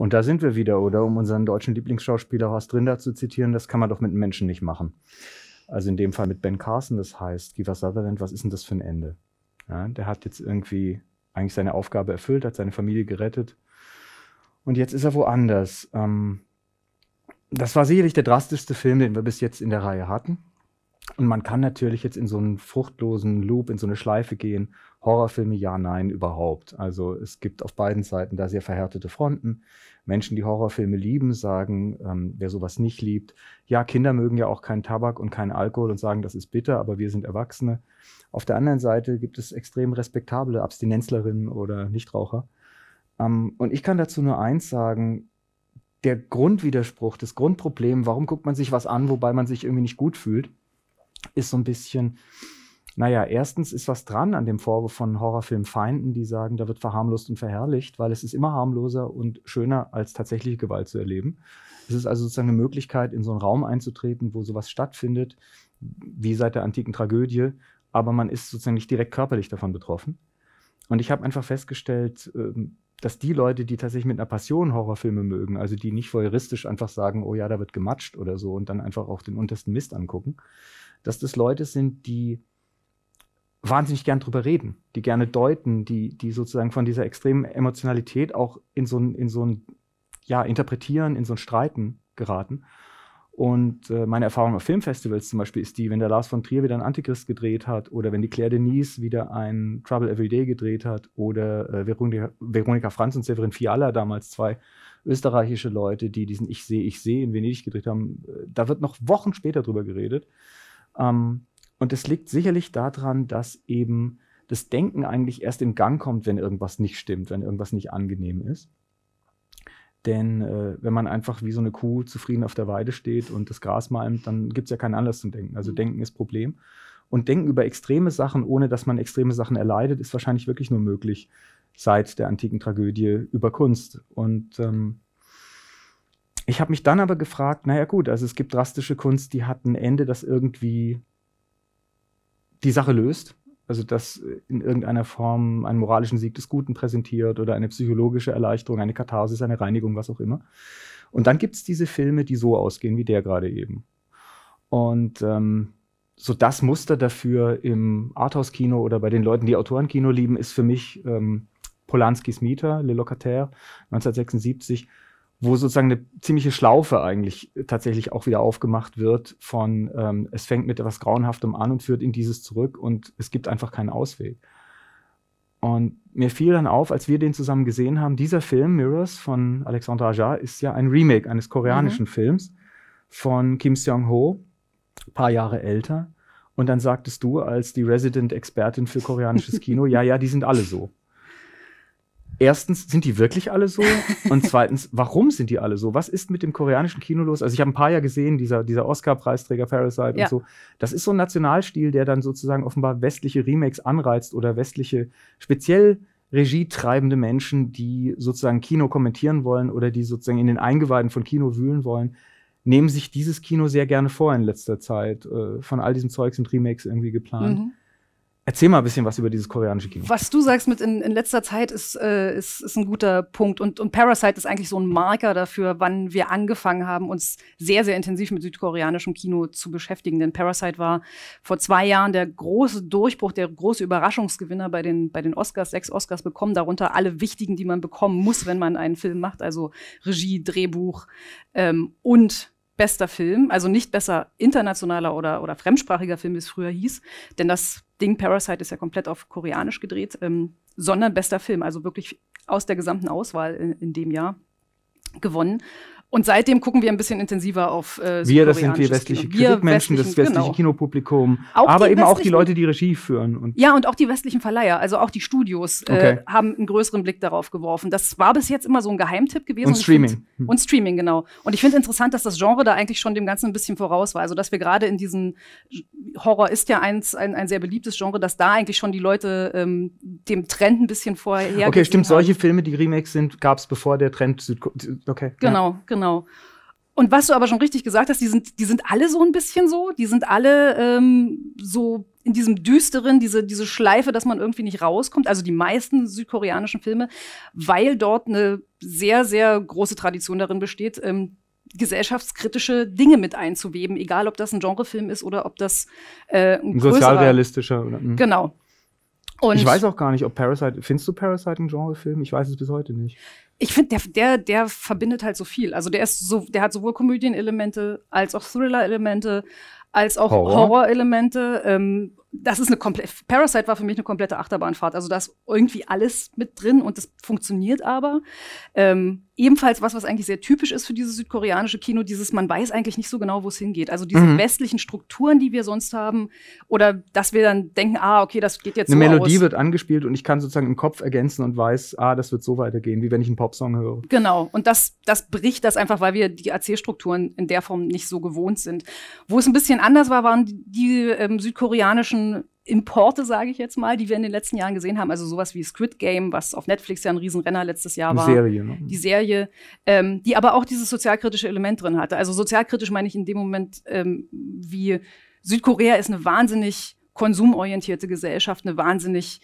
Und da sind wir wieder, oder um unseren deutschen Lieblingsschauspieler Horst Rinder zu zitieren, das kann man doch mit Menschen nicht machen. Also in dem Fall mit Ben Carson, das heißt, Giva Sutherland, was ist denn das für ein Ende? Ja, der hat jetzt irgendwie eigentlich seine Aufgabe erfüllt, hat seine Familie gerettet und jetzt ist er woanders. Ähm, das war sicherlich der drastischste Film, den wir bis jetzt in der Reihe hatten. Und man kann natürlich jetzt in so einen fruchtlosen Loop, in so eine Schleife gehen. Horrorfilme, ja, nein, überhaupt. Also es gibt auf beiden Seiten da sehr verhärtete Fronten. Menschen, die Horrorfilme lieben, sagen, ähm, wer sowas nicht liebt, ja, Kinder mögen ja auch keinen Tabak und keinen Alkohol und sagen, das ist bitter, aber wir sind Erwachsene. Auf der anderen Seite gibt es extrem respektable Abstinenzlerinnen oder Nichtraucher. Ähm, und ich kann dazu nur eins sagen, der Grundwiderspruch, das Grundproblem, warum guckt man sich was an, wobei man sich irgendwie nicht gut fühlt, ist so ein bisschen, naja, erstens ist was dran an dem Vorwurf von Horrorfilmfeinden, die sagen, da wird verharmlost und verherrlicht, weil es ist immer harmloser und schöner, als tatsächliche Gewalt zu erleben. Es ist also sozusagen eine Möglichkeit, in so einen Raum einzutreten, wo sowas stattfindet, wie seit der antiken Tragödie, aber man ist sozusagen nicht direkt körperlich davon betroffen. Und ich habe einfach festgestellt, ähm, dass die Leute, die tatsächlich mit einer Passion Horrorfilme mögen, also die nicht voyeuristisch einfach sagen, oh ja, da wird gematscht oder so und dann einfach auch den untersten Mist angucken, dass das Leute sind, die wahnsinnig gern drüber reden, die gerne deuten, die, die sozusagen von dieser extremen Emotionalität auch in so ein, in so ein ja, Interpretieren, in so ein Streiten geraten. Und äh, meine Erfahrung auf Filmfestivals zum Beispiel ist die, wenn der Lars von Trier wieder einen Antichrist gedreht hat oder wenn die Claire Denise wieder einen Trouble Every Day gedreht hat oder äh, Veronika, Veronika Franz und Severin Fiala, damals zwei österreichische Leute, die diesen Ich sehe, ich sehe in Venedig gedreht haben, äh, da wird noch Wochen später drüber geredet. Ähm, und es liegt sicherlich daran, dass eben das Denken eigentlich erst in Gang kommt, wenn irgendwas nicht stimmt, wenn irgendwas nicht angenehm ist. Denn äh, wenn man einfach wie so eine Kuh zufrieden auf der Weide steht und das Gras malmt, dann gibt es ja keinen Anlass zum Denken. Also mhm. Denken ist Problem. Und Denken über extreme Sachen, ohne dass man extreme Sachen erleidet, ist wahrscheinlich wirklich nur möglich seit der antiken Tragödie über Kunst. Und ähm, ich habe mich dann aber gefragt, naja gut, also es gibt drastische Kunst, die hat ein Ende, das irgendwie die Sache löst. Also das in irgendeiner Form einen moralischen Sieg des Guten präsentiert oder eine psychologische Erleichterung, eine Katharsis, eine Reinigung, was auch immer. Und dann gibt es diese Filme, die so ausgehen wie der gerade eben. Und ähm, so das Muster dafür im Arthouse-Kino oder bei den Leuten, die Autorenkino lieben, ist für mich ähm, Polanskis Mieter, Le Locataire, 1976 wo sozusagen eine ziemliche Schlaufe eigentlich tatsächlich auch wieder aufgemacht wird von, ähm, es fängt mit etwas Grauenhaftem an und führt in dieses zurück und es gibt einfach keinen Ausweg. Und mir fiel dann auf, als wir den zusammen gesehen haben, dieser Film Mirrors von Alexandre Aja ist ja ein Remake eines koreanischen mhm. Films von Kim Seong-ho, paar Jahre älter. Und dann sagtest du als die Resident-Expertin für koreanisches Kino, ja, ja, die sind alle so erstens, sind die wirklich alle so? Und zweitens, warum sind die alle so? Was ist mit dem koreanischen Kino los? Also ich habe ein paar ja gesehen, dieser, dieser Oscar-Preisträger Parasite ja. und so. Das ist so ein Nationalstil, der dann sozusagen offenbar westliche Remakes anreizt oder westliche, speziell regietreibende Menschen, die sozusagen Kino kommentieren wollen oder die sozusagen in den Eingeweiden von Kino wühlen wollen, nehmen sich dieses Kino sehr gerne vor in letzter Zeit. Äh, von all diesem Zeug sind Remakes irgendwie geplant. Mhm. Erzähl mal ein bisschen was über dieses koreanische Kino. Was du sagst mit in, in letzter Zeit ist, äh, ist, ist ein guter Punkt. Und, und Parasite ist eigentlich so ein Marker dafür, wann wir angefangen haben, uns sehr, sehr intensiv mit südkoreanischem Kino zu beschäftigen. Denn Parasite war vor zwei Jahren der große Durchbruch, der große Überraschungsgewinner bei den, bei den Oscars. Sechs Oscars bekommen darunter alle wichtigen, die man bekommen muss, wenn man einen Film macht. Also Regie, Drehbuch ähm, und bester Film, also nicht besser internationaler oder, oder fremdsprachiger Film, wie es früher hieß, denn das Ding Parasite ist ja komplett auf Koreanisch gedreht, ähm, sondern bester Film, also wirklich aus der gesamten Auswahl in, in dem Jahr gewonnen. Und seitdem gucken wir ein bisschen intensiver auf äh, Wir, das sind wir westliche Kino. Kritikmenschen, wir das westliche genau. Kinopublikum, auch aber eben auch die Leute, die Regie führen. Und ja, und auch die westlichen Verleiher, also auch die Studios äh, okay. äh, haben einen größeren Blick darauf geworfen. Das war bis jetzt immer so ein Geheimtipp gewesen. Und, und Streaming. Find, hm. und Streaming, genau. Und ich finde interessant, dass das Genre da eigentlich schon dem Ganzen ein bisschen voraus war. Also, dass wir gerade in diesem Horror ist ja eins, ein, ein sehr beliebtes Genre, dass da eigentlich schon die Leute ähm, dem Trend ein bisschen vorher Okay, stimmt, haben. solche Filme, die Remakes sind, gab es bevor der Trend. Okay. Genau, ja. genau. genau. Genau. Und was du aber schon richtig gesagt hast, die sind, die sind alle so ein bisschen so, die sind alle ähm, so in diesem düsteren, diese, diese Schleife, dass man irgendwie nicht rauskommt, also die meisten südkoreanischen Filme, weil dort eine sehr, sehr große Tradition darin besteht, ähm, gesellschaftskritische Dinge mit einzuweben, egal ob das ein Genrefilm ist oder ob das äh, ein, ein sozialrealistischer. Oder, hm. genau. Und ich weiß auch gar nicht, ob Parasite, findest du Parasite ein Genrefilm? Ich weiß es bis heute nicht. Ich finde, der, der, der verbindet halt so viel. Also der ist so, der hat sowohl Komödienelemente als auch Thriller-Elemente, als auch Horror-Elemente. Horror ähm, das ist eine komplette, Parasite war für mich eine komplette Achterbahnfahrt. Also da ist irgendwie alles mit drin und das funktioniert aber. Ähm, ebenfalls was, was eigentlich sehr typisch ist für dieses südkoreanische Kino, dieses, man weiß eigentlich nicht so genau, wo es hingeht. Also diese mhm. westlichen Strukturen, die wir sonst haben, oder dass wir dann denken, ah, okay, das geht jetzt eine so Melodie aus. wird angespielt und ich kann sozusagen im Kopf ergänzen und weiß, ah, das wird so weitergehen, wie wenn ich einen Popsong höre. Genau. Und das, das bricht das einfach, weil wir die AC-Strukturen in der Form nicht so gewohnt sind. Wo es ein bisschen anders war, waren die, die ähm, südkoreanischen ganzen Importe, sage ich jetzt mal, die wir in den letzten Jahren gesehen haben, also sowas wie Squid Game, was auf Netflix ja ein Riesenrenner letztes Jahr war. Die Serie, ne? Die Serie, ähm, die aber auch dieses sozialkritische Element drin hatte. Also sozialkritisch meine ich in dem Moment, ähm, wie Südkorea ist eine wahnsinnig konsumorientierte Gesellschaft, eine wahnsinnig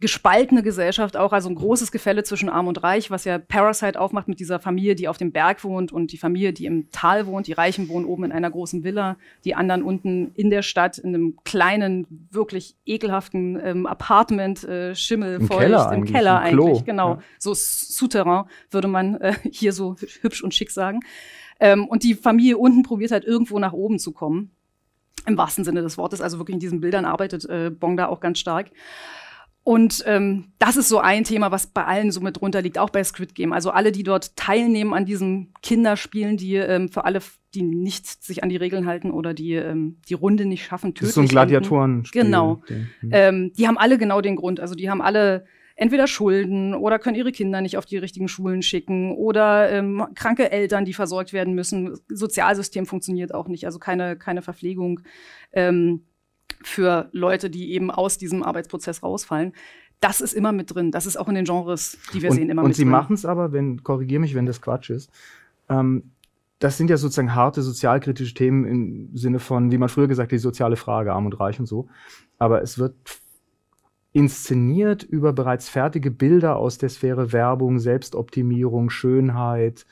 gespaltene Gesellschaft auch, also ein großes Gefälle zwischen Arm und Reich, was ja Parasite aufmacht mit dieser Familie, die auf dem Berg wohnt und die Familie, die im Tal wohnt. Die Reichen wohnen oben in einer großen Villa, die anderen unten in der Stadt in einem kleinen, wirklich ekelhaften ähm, Apartment, äh, schimmelfeucht, im Keller, im eigentlich, Keller eigentlich, genau. Ja. So Souterrain würde man äh, hier so hübsch und schick sagen. Ähm, und die Familie unten probiert halt irgendwo nach oben zu kommen. Im wahrsten Sinne des Wortes, also wirklich in diesen Bildern arbeitet äh, Bong da auch ganz stark. Und ähm, das ist so ein Thema, was bei allen so mit drunter liegt, auch bei Squid Game. Also alle, die dort teilnehmen an diesen Kinderspielen, die ähm, für alle, die nicht sich an die Regeln halten oder die ähm, die Runde nicht schaffen, töten. Das ist so ein Gladiatorenspiel. Genau. Mhm. Ähm, die haben alle genau den Grund. Also die haben alle entweder Schulden oder können ihre Kinder nicht auf die richtigen Schulen schicken oder ähm, kranke Eltern, die versorgt werden müssen. Sozialsystem funktioniert auch nicht, also keine, keine Verpflegung. Ähm, für Leute, die eben aus diesem Arbeitsprozess rausfallen. Das ist immer mit drin. Das ist auch in den Genres, die wir und, sehen, immer und mit drin. Und sie machen es aber, wenn, korrigiere mich, wenn das Quatsch ist. Ähm, das sind ja sozusagen harte sozialkritische Themen im Sinne von, wie man früher gesagt hat, die soziale Frage, arm und reich und so. Aber es wird inszeniert über bereits fertige Bilder aus der Sphäre Werbung, Selbstoptimierung, Schönheit,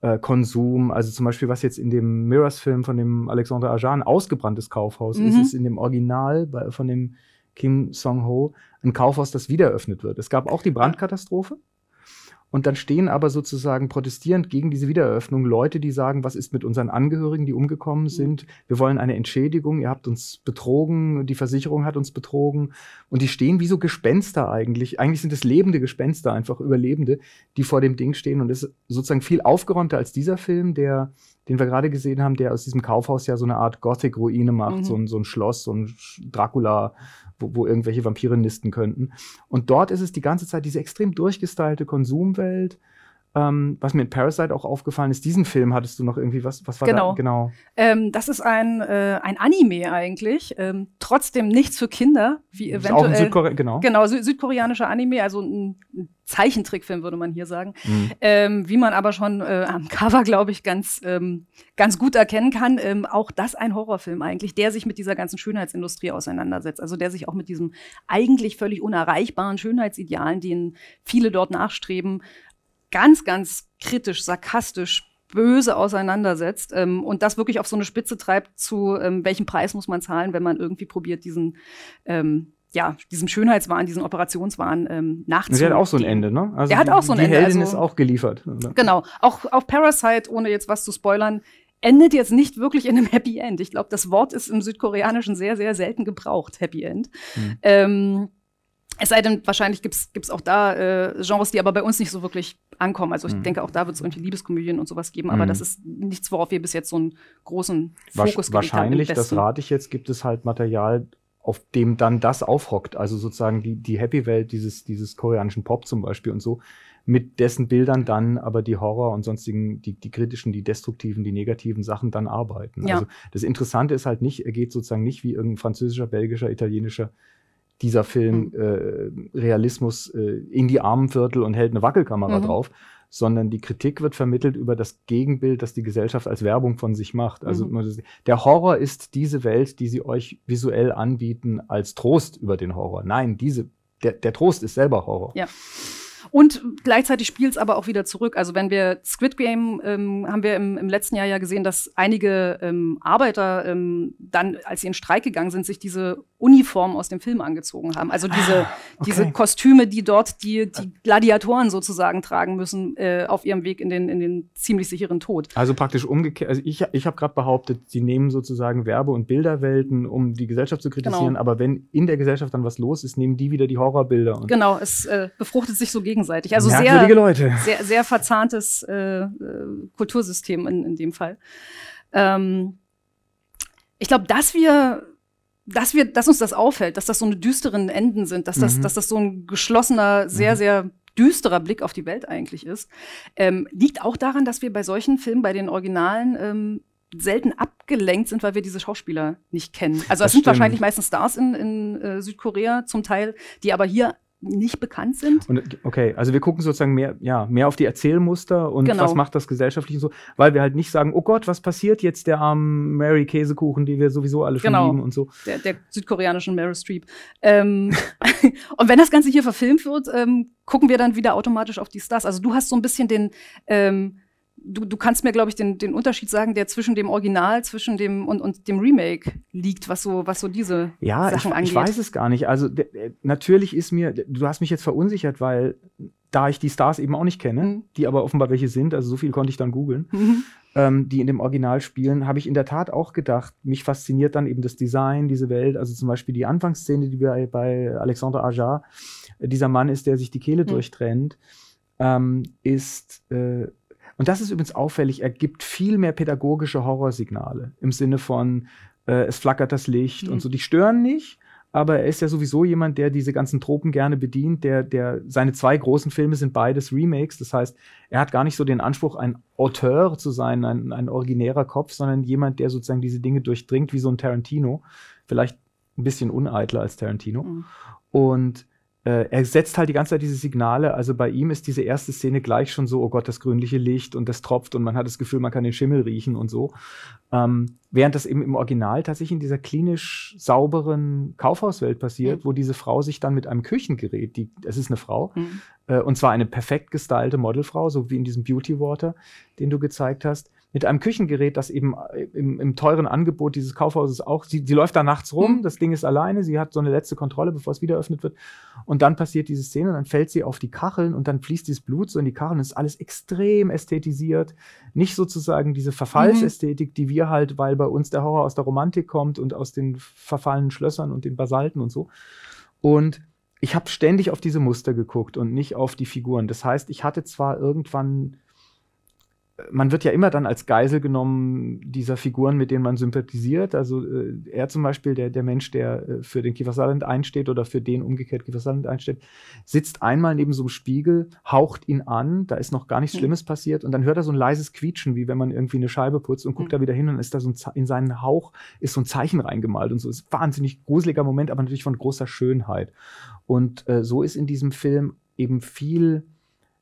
äh, Konsum. Also zum Beispiel, was jetzt in dem Mirrors-Film von dem Alexandre Ajan ausgebranntes Kaufhaus mhm. ist, ist in dem Original bei, von dem Kim Song-ho ein Kaufhaus, das wieder eröffnet wird. Es gab auch die Brandkatastrophe. Und dann stehen aber sozusagen protestierend gegen diese Wiedereröffnung Leute, die sagen, was ist mit unseren Angehörigen, die umgekommen mhm. sind? Wir wollen eine Entschädigung, ihr habt uns betrogen, die Versicherung hat uns betrogen. Und die stehen wie so Gespenster eigentlich. Eigentlich sind es lebende Gespenster, einfach Überlebende, die vor dem Ding stehen. Und es ist sozusagen viel aufgeräumter als dieser Film, der, den wir gerade gesehen haben, der aus diesem Kaufhaus ja so eine Art Gothic-Ruine macht, mhm. so, ein, so ein Schloss, so ein Dracula wo, wo irgendwelche Vampire nisten könnten. Und dort ist es die ganze Zeit diese extrem durchgestylte Konsumwelt ähm, was mir in Parasite auch aufgefallen ist, diesen Film hattest du noch irgendwie, was, was war genau. da? Genau. Ähm, das ist ein, äh, ein Anime eigentlich, ähm, trotzdem nichts für Kinder, wie eventuell. Auch ein Südkore genau. Genau, Sü südkoreanischer Anime, also ein, ein Zeichentrickfilm, würde man hier sagen. Mhm. Ähm, wie man aber schon äh, am Cover, glaube ich, ganz, ähm, ganz gut erkennen kann, ähm, auch das ein Horrorfilm eigentlich, der sich mit dieser ganzen Schönheitsindustrie auseinandersetzt. Also der sich auch mit diesem eigentlich völlig unerreichbaren Schönheitsidealen, denen viele dort nachstreben, ganz, ganz kritisch, sarkastisch, böse auseinandersetzt ähm, und das wirklich auf so eine Spitze treibt, zu ähm, welchem Preis muss man zahlen, wenn man irgendwie probiert, diesen ähm, ja, diesem Schönheitswahn, diesen Operationswahn ähm, nachzudenken. Der hat auch so ein Ende, ne? Also der hat auch so ein die Ende. Die Heldin also, ist auch geliefert. Oder? Ne? Genau. Auch, auch Parasite, ohne jetzt was zu spoilern, endet jetzt nicht wirklich in einem Happy End. Ich glaube, das Wort ist im Südkoreanischen sehr, sehr selten gebraucht, Happy End. Mhm. Ähm, es sei denn, wahrscheinlich gibt es auch da äh, Genres, die aber bei uns nicht so wirklich ankommen. Also ich mhm. denke, auch da wird es irgendwie Liebeskomödien und sowas geben, aber mhm. das ist nichts, worauf wir bis jetzt so einen großen Fokus Wasch Wahrscheinlich, das rate ich jetzt, gibt es halt Material, auf dem dann das aufhockt. Also sozusagen die, die Happy-Welt dieses, dieses koreanischen Pop zum Beispiel und so, mit dessen Bildern dann aber die Horror und sonstigen, die, die kritischen, die destruktiven, die negativen Sachen dann arbeiten. Ja. Also das Interessante ist halt nicht, er geht sozusagen nicht wie irgendein französischer, belgischer, italienischer dieser Film mhm. äh, Realismus äh, in die Armenviertel und hält eine Wackelkamera mhm. drauf, sondern die Kritik wird vermittelt über das Gegenbild, das die Gesellschaft als Werbung von sich macht. Also mhm. der Horror ist diese Welt, die sie euch visuell anbieten als Trost über den Horror. Nein, diese der, der Trost ist selber Horror. Ja. Und gleichzeitig spielt es aber auch wieder zurück. Also wenn wir Squid Game ähm, haben wir im, im, letzten Jahr ja gesehen, dass einige ähm, Arbeiter ähm, dann, als sie in Streik gegangen sind, sich diese Uniformen aus dem Film angezogen haben. Also diese, ah, okay. diese Kostüme, die dort die, die Gladiatoren sozusagen tragen müssen äh, auf ihrem Weg in den, in den ziemlich sicheren Tod. Also praktisch umgekehrt. Also ich, ich habe gerade behauptet, sie nehmen sozusagen Werbe- und Bilderwelten, um die Gesellschaft zu genau. kritisieren. Genau. Aber wenn in der Gesellschaft dann was los ist, nehmen die wieder die Horrorbilder. genau, es äh, befruchtet sich so gegen gegenseitig. Also sehr, sehr, sehr, verzahntes äh, äh, Kultursystem in, in dem Fall. Ähm, ich glaube, dass wir dass wir, dass uns das auffällt, dass das so eine düsteren Enden sind, dass das, mhm. dass das so ein geschlossener, sehr, mhm. sehr düsterer Blick auf die Welt eigentlich ist, ähm, liegt auch daran, dass wir bei solchen Filmen, bei den Originalen, ähm, selten abgelenkt sind, weil wir diese Schauspieler nicht kennen. Also es sind stimmt. wahrscheinlich meistens Stars in, in äh, Südkorea zum Teil, die aber hier nicht bekannt sind. Und, okay, also wir gucken sozusagen mehr, ja, mehr auf die Erzählmuster und genau. was macht das gesellschaftlich und so, weil wir halt nicht sagen, oh Gott, was passiert jetzt der armen Mary Käsekuchen, die wir sowieso alle schon genau. lieben und so. Der, der südkoreanischen Meryl Streep. Ähm, und wenn das Ganze hier verfilmt wird, ähm, gucken wir dann wieder automatisch auf die Stars. Also du hast so ein bisschen den ähm, du, du kannst mir, glaube ich, den, den Unterschied sagen, der zwischen dem Original, zwischen dem und, und dem Remake liegt, was so, was so diese ja, Sachen ich, angeht. Ich weiß es gar nicht. Also äh, natürlich ist mir, du hast mich jetzt verunsichert, weil da ich die Stars eben auch nicht kenne, mhm. die aber offenbar welche sind, also so viel konnte ich dann googeln, mhm. ähm, die in dem Original spielen, habe ich in der Tat auch gedacht, mich fasziniert dann eben das Design, diese Welt, also zum Beispiel die Anfangsszene, die bei, bei Alexandre Ajar, äh, dieser Mann ist, der sich die Kehle mhm. durchtrennt, ähm, ist äh, und das ist übrigens auffällig, er gibt viel mehr pädagogische Horrorsignale im Sinne von, äh, es flackert das Licht mhm. und so, die stören nicht. Aber er ist ja sowieso jemand, der diese ganzen Tropen gerne bedient. Der, der, seine zwei großen Filme sind beides Remakes. Das heißt, er hat gar nicht so den Anspruch, ein Auteur zu sein, ein, ein originärer Kopf, sondern jemand, der sozusagen diese Dinge durchdringt, wie so ein Tarantino. Vielleicht ein bisschen uneitler als Tarantino. Mhm. Und äh, er setzt halt die ganze Zeit diese Signale. Also bei ihm ist diese erste Szene gleich schon so, oh Gott, das grünliche Licht und das tropft und man hat das Gefühl, man kann den Schimmel riechen und so. Ähm, während das eben im Original tatsächlich in dieser klinisch sauberen Kaufhauswelt passiert, mhm. wo diese Frau sich dann mit einem Küchengerät, die, es ist eine Frau, mhm. äh, und zwar eine perfekt gestylte Modelfrau, so wie in diesem Beauty Water, den du gezeigt hast, mit einem Küchengerät, das eben äh, im, im teuren Angebot dieses Kaufhauses auch, sie, sie läuft da nachts rum, mhm. das Ding ist alleine, sie hat so eine letzte Kontrolle, bevor es wieder eröffnet wird. Und dann passiert diese Szene, dann fällt sie auf die Kacheln und dann fließt dieses Blut so in die Kacheln. Es ist alles extrem ästhetisiert. Nicht sozusagen diese Verfallsästhetik, mhm. die wir halt, weil bei uns der Horror aus der Romantik kommt und aus den verfallenen Schlössern und den Basalten und so. Und ich habe ständig auf diese Muster geguckt und nicht auf die Figuren. Das heißt, ich hatte zwar irgendwann man wird ja immer dann als Geisel genommen dieser Figuren, mit denen man sympathisiert. Also äh, er zum Beispiel, der, der Mensch, der äh, für den Kiefer Sutherland einsteht oder für den umgekehrt Kiefer Sutherland einsteht, sitzt einmal neben so einem Spiegel, haucht ihn an, da ist noch gar nichts hm. Schlimmes mhm. passiert und dann hört er so ein leises Quietschen, wie wenn man irgendwie eine Scheibe putzt und guckt mhm. da wieder hin und ist da so in seinen Hauch ist so ein Zeichen reingemalt und so. Ist ein wahnsinnig gruseliger Moment, aber natürlich von großer Schönheit. Und äh, so ist in diesem Film eben viel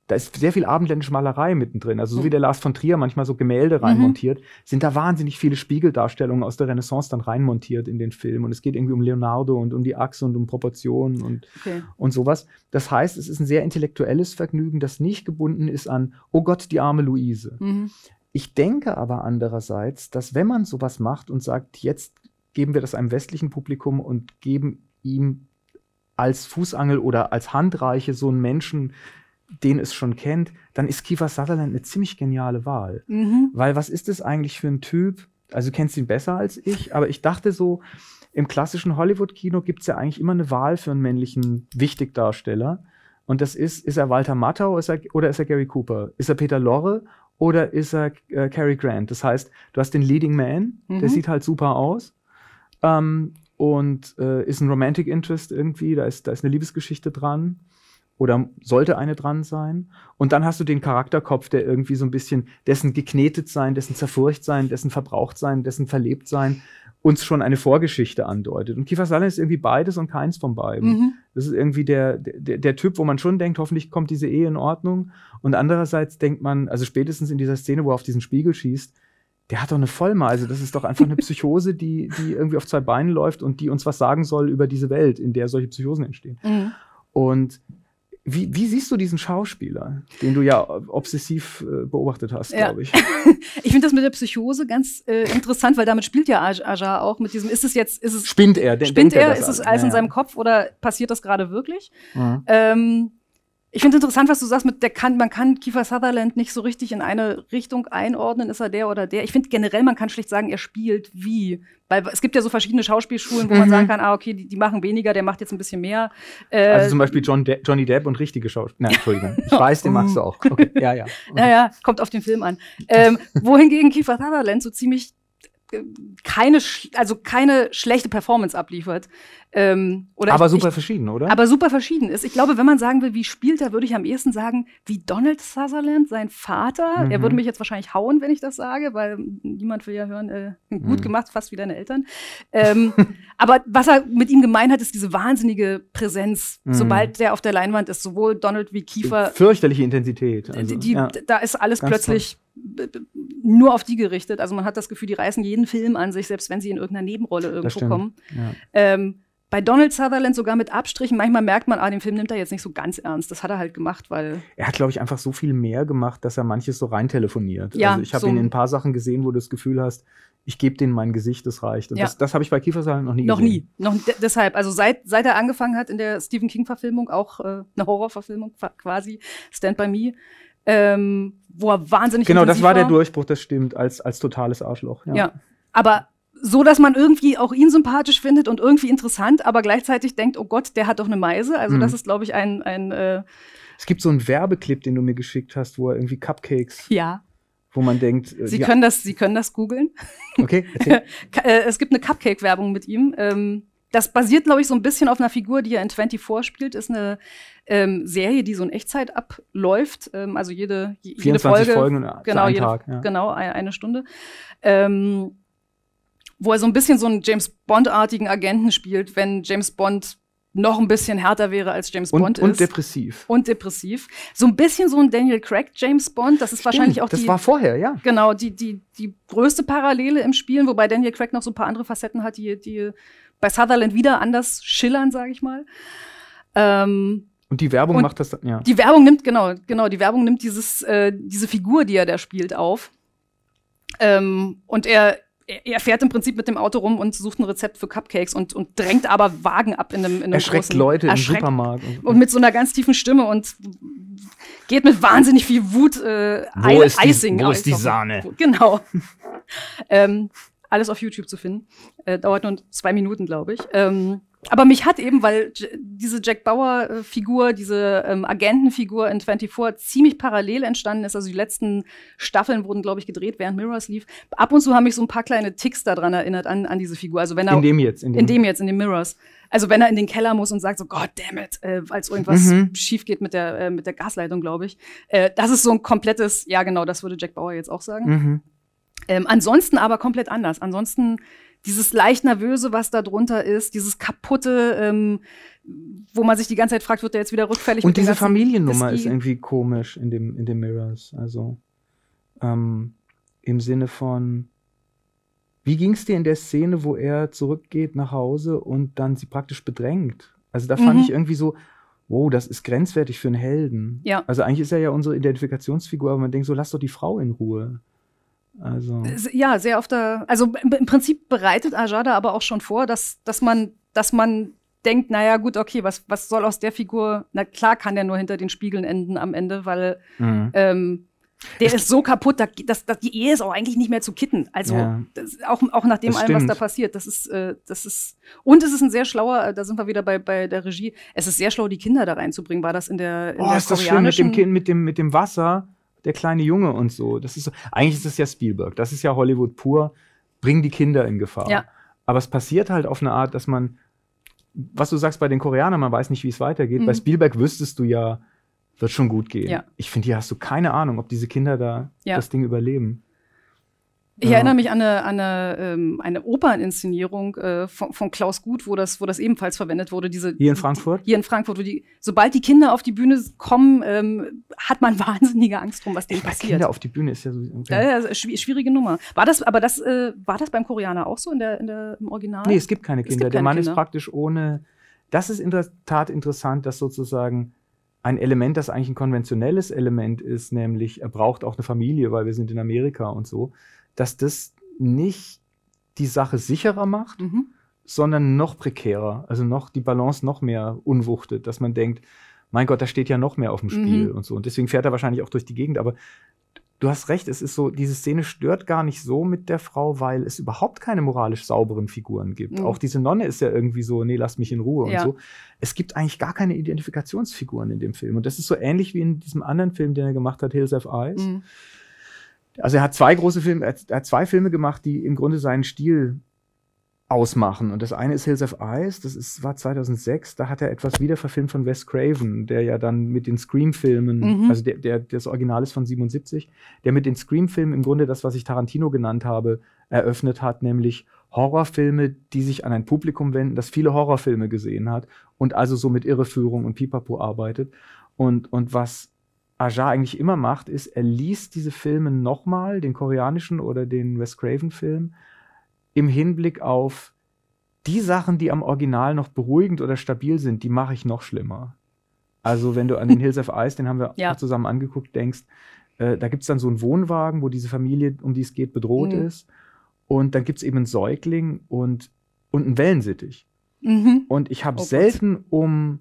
da ist sehr viel abendländische Malerei mittendrin. Also so wie mhm. der Lars von Trier manchmal so Gemälde mhm. reinmontiert, mhm. sind da wahnsinnig viele Spiegeldarstellungen aus der Renaissance dann reinmontiert in den Film. Und es geht irgendwie um Leonardo und um die Achse und um Proportionen und, okay. und sowas. Das heißt, es ist ein sehr intellektuelles Vergnügen, das nicht gebunden ist an, oh Gott, die arme Luise. Mhm. Ich denke aber andererseits, dass wenn man sowas macht und sagt, jetzt geben wir das einem westlichen Publikum und geben ihm als Fußangel oder als Handreiche so einen Menschen, den es schon kennt, dann ist Kiefer Sutherland eine ziemlich geniale Wahl. Mhm. Weil was ist es eigentlich für ein Typ? Also du kennst ihn besser als ich, aber ich dachte so, im klassischen Hollywood-Kino gibt es ja eigentlich immer eine Wahl für einen männlichen Wichtigdarsteller. Und das ist, ist er Walter Matthau ist er, oder ist er Gary Cooper? Ist er Peter Lorre oder ist er äh, Cary Grant? Das heißt, du hast den Leading Man, mhm. der sieht halt super aus. Ähm, und äh, ist ein Romantic Interest irgendwie, da ist, da ist eine Liebesgeschichte dran oder sollte eine dran sein. Und dann hast du den Charakterkopf, der irgendwie so ein bisschen dessen geknetet sein, dessen zerfurcht sein, dessen verbraucht sein, dessen verlebt sein uns schon eine Vorgeschichte andeutet. Und Kiefer Sutherland ist irgendwie beides und keins von beiden. Mhm. Das ist irgendwie der, der, der, Typ, wo man schon denkt, hoffentlich kommt diese Ehe in Ordnung. Und andererseits denkt man, also spätestens in dieser Szene, wo er auf diesen Spiegel schießt, der hat doch eine Vollmeise. das ist doch einfach eine Psychose, die, die irgendwie auf zwei Beinen läuft und die uns was sagen soll über diese Welt, in der solche Psychosen entstehen. Mhm. Und wie, wie, siehst du diesen Schauspieler, den du ja obsessiv äh, beobachtet hast, ja. glaube ich? ich finde das mit der Psychose ganz äh, interessant, weil damit spielt ja Aja auch mit diesem, ist es jetzt, ist es. Spinnt er, denn, Spinnt er, er ist es alles ja, in seinem Kopf oder passiert das gerade wirklich? Mhm. Ähm, ich finde interessant, was du sagst, mit der kann, man kann Kiefer Sutherland nicht so richtig in eine Richtung einordnen, ist er der oder der. Ich finde generell, man kann schlecht sagen, er spielt wie. Weil es gibt ja so verschiedene Schauspielschulen, wo mhm. man sagen kann, ah, okay, die, die, machen weniger, der macht jetzt ein bisschen mehr. Äh, also zum Beispiel John De Johnny Depp und richtige Schauspieler. Nein, Entschuldigung. Ich weiß, den machst du auch. Okay. Ja, ja. Naja, kommt auf den Film an. Ähm, wohingegen Kiefer Sutherland so ziemlich äh, keine, also keine schlechte Performance abliefert. Ähm, aber ich, super ich, verschieden, oder? Aber super verschieden ist. Ich glaube, wenn man sagen will, wie spielt er, würde ich am ehesten sagen, wie Donald Sutherland, sein Vater. Mhm. Er würde mich jetzt wahrscheinlich hauen, wenn ich das sage, weil niemand will ja hören, äh, mhm. gut mhm. gemacht, fast wie deine Eltern. Ähm, aber was er mit ihm gemeint hat, ist diese wahnsinnige Präsenz, mhm. sobald der auf der Leinwand ist, sowohl Donald wie Kiefer. fürchterliche Intensität. Also, die, die, ja. Da ist alles Ganz plötzlich. Toll nur auf die gerichtet. Also man hat das Gefühl, die reißen jeden Film an sich, selbst wenn sie in irgendeiner Nebenrolle irgendwo kommen. Ja. Ähm, bei Donald Sutherland sogar mit Abstrichen. Manchmal merkt man, ah, den Film nimmt er jetzt nicht so ganz ernst. Das hat er halt gemacht, weil. Er hat, glaube ich, einfach so viel mehr gemacht, dass er manches so reintelefoniert. Ja, also ich habe so ihn in ein paar Sachen gesehen, wo du das Gefühl hast, ich gebe denen mein Gesicht, das reicht. Und ja. das, das habe ich bei Kiefer noch nie noch gesehen. Noch nie. Noch deshalb, also seit, seit er angefangen hat in der Stephen King-Verfilmung, auch äh, eine Horrorverfilmung quasi, Stand by Me, ähm, wo er wahnsinnig. Genau, das war, war der Durchbruch, das stimmt, als, als totales Arschloch. ja. ja. Aber so, dass man irgendwie auch ihn sympathisch findet und irgendwie interessant, aber gleichzeitig denkt, oh Gott, der hat doch eine Meise. Also mhm. das ist, glaube ich, ein, ein äh Es gibt so einen Werbeclip, den du mir geschickt hast, wo er irgendwie Cupcakes. Ja. Wo man denkt. Äh, Sie, ja. können das, Sie können das googeln. Okay. Äh, es gibt eine Cupcake-Werbung mit ihm. Ähm, das basiert, glaube ich, so ein bisschen auf einer Figur, die er in 24 spielt. Ist eine ähm, Serie, die so in Echtzeit abläuft. Ähm, also jede, jede Folge. 24 Folgen und genau, Tag, ja. Genau, e, eine Stunde. Ähm, wo er so ein bisschen so einen James Bond-artigen Agenten spielt, wenn James Bond noch ein bisschen härter wäre als James und, Bond ist. Und depressiv. Und depressiv. So ein bisschen so ein Daniel Craig James Bond. Das ist Stimmt, wahrscheinlich auch die. Das war vorher, ja. Genau, die, die, die größte Parallele im Spielen, wobei Daniel Craig noch so ein paar andere Facetten hat, die, die bei Sutherland wieder anders schillern, sage ich mal. Ähm, und die Werbung und macht das, ja. Die Werbung nimmt, genau, genau, die Werbung nimmt dieses, äh, diese Figur, die er da spielt, auf. Ähm, und er er fährt im Prinzip mit dem Auto rum und sucht ein Rezept für Cupcakes und, und drängt aber Wagen ab in einem, in einem Erschreckt großen, Leute im erschreckt Supermarkt. Und mit so einer ganz tiefen Stimme und geht mit wahnsinnig viel Wut äh, wo ist die, Wo ist die Sahne? Genau. ähm, alles auf YouTube zu finden. Äh, dauert nur zwei Minuten, glaube ich. Ähm, aber mich hat eben, weil diese Jack Bauer-Figur, äh, diese ähm, Agentenfigur in 24 ziemlich parallel entstanden ist, also die letzten Staffeln wurden, glaube ich, gedreht, während Mirrors lief. Ab und zu haben mich so ein paar kleine Ticks daran erinnert, an, an diese Figur. Also wenn er, in dem jetzt. In dem, in dem jetzt, in dem Mirrors. Also wenn er in den Keller muss und sagt so, God damn it, äh, es irgendwas mhm. schief geht mit der, äh, mit der Gasleitung, glaube ich. Äh, das ist so ein komplettes, ja genau, das würde Jack Bauer jetzt auch sagen. Mhm. Ähm, ansonsten aber komplett anders. Ansonsten dieses leicht nervöse, was da drunter ist, dieses kaputte, ähm, wo man sich die ganze Zeit fragt, wird der jetzt wieder rückfällig? Und diese Familiennummer ist irgendwie komisch in dem in dem Mirrors, also ähm, im Sinne von wie ging es dir in der Szene, wo er zurückgeht nach Hause und dann sie praktisch bedrängt? Also da fand mhm. ich irgendwie so, wow, das ist grenzwertig für einen Helden. Ja. Also eigentlich ist er ja unsere Identifikationsfigur, aber man denkt so, lass doch die Frau in Ruhe. Also. Ja, sehr oft. Also im Prinzip bereitet Ajada aber auch schon vor, dass, dass, man, dass man denkt, naja, gut, okay, was, was soll aus der Figur? Na klar kann der nur hinter den Spiegeln enden am Ende, weil mhm. ähm, der es ist so kaputt, da, das, die Ehe ist auch eigentlich nicht mehr zu kitten. Also ja. das, auch, auch nach dem allem, was da passiert. Das ist, äh, das ist, und es ist ein sehr schlauer, äh, da sind wir wieder bei, bei der Regie, es ist sehr schlau, die Kinder da reinzubringen. War das in der, in oh, der ist das schön mit dem Kind, mit dem, mit dem Wasser? der kleine Junge und so. Das ist so. Eigentlich ist es ja Spielberg. Das ist ja Hollywood pur. Bring die Kinder in Gefahr. Ja. Aber es passiert halt auf eine Art, dass man, was du sagst bei den Koreanern, man weiß nicht, wie es weitergeht. Mhm. Bei Spielberg wüsstest du ja, wird schon gut gehen. Ja. Ich finde, hier hast du keine Ahnung, ob diese Kinder da ja. das Ding überleben. Ich ja. erinnere mich an eine, eine, ähm, eine Operninszenierung äh, von, von Klaus Gut, wo das, wo das ebenfalls verwendet wurde. Diese, hier in Frankfurt? hier in Frankfurt, wo die, sobald die Kinder auf die Bühne kommen, ähm, hat man wahnsinnige Angst drum, was denen passiert. Kinder auf die Bühne ist ja so. Ja, ja, schwierige Nummer. War das, aber das, äh, war das beim Koreaner auch so in der, in der, im Original? Nee, es gibt keine Kinder. Gibt keine der Mann Kinder. ist praktisch ohne. Das ist in der Tat interessant, dass sozusagen ein Element, das eigentlich ein konventionelles Element ist, nämlich er braucht auch eine Familie, weil wir sind in Amerika und so dass das nicht die Sache sicherer macht, mhm. sondern noch prekärer, also noch die Balance noch mehr unwuchtet, dass man denkt, mein Gott, da steht ja noch mehr auf dem mhm. Spiel mhm. und so. Und deswegen fährt er wahrscheinlich auch durch die Gegend. Aber du hast recht, es ist so, diese Szene stört gar nicht so mit der Frau, weil es überhaupt keine moralisch sauberen Figuren gibt. Mhm. Auch diese Nonne ist ja irgendwie so, nee, lass mich in Ruhe ja. und so. Es gibt eigentlich gar keine Identifikationsfiguren in dem Film. Und das ist so ähnlich wie in diesem anderen Film, den er gemacht hat, Hills of Eyes. Mhm. Also er hat zwei große Filme, er hat zwei Filme gemacht, die im Grunde seinen Stil ausmachen. Und das eine ist Hills of Ice, das ist, war 2006, da hat er etwas wieder verfilmt von Wes Craven, der ja dann mit den Scream-Filmen, mhm. also der, der, das Original ist von 77, der mit den Scream-Filmen im Grunde das, was ich Tarantino genannt habe, eröffnet hat, nämlich Horrorfilme, die sich an ein Publikum wenden, das viele Horrorfilme gesehen hat und also so mit Irreführung und Pipapo arbeitet. Und, und was Aja eigentlich immer macht, ist, er liest diese Filme nochmal, den koreanischen oder den Wes Craven-Film, im Hinblick auf die Sachen, die am Original noch beruhigend oder stabil sind, die mache ich noch schlimmer. Also, wenn du an den Hills of Ice, den haben wir ja. auch zusammen angeguckt, denkst, äh, da gibt es dann so einen Wohnwagen, wo diese Familie, um die es geht, bedroht mhm. ist. Und dann gibt es eben einen Säugling und, und einen Wellensittich. Mhm. Und ich habe oh selten um